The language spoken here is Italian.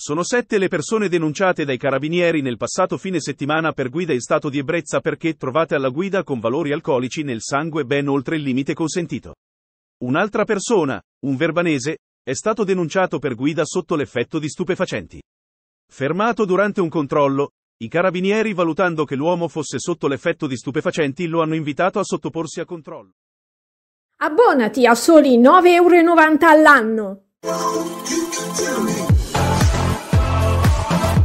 Sono sette le persone denunciate dai carabinieri nel passato fine settimana per guida in stato di ebbrezza perché trovate alla guida con valori alcolici nel sangue ben oltre il limite consentito. Un'altra persona, un verbanese, è stato denunciato per guida sotto l'effetto di stupefacenti. Fermato durante un controllo, i carabinieri valutando che l'uomo fosse sotto l'effetto di stupefacenti lo hanno invitato a sottoporsi a controllo. Abbonati a soli 9,90 euro all'anno.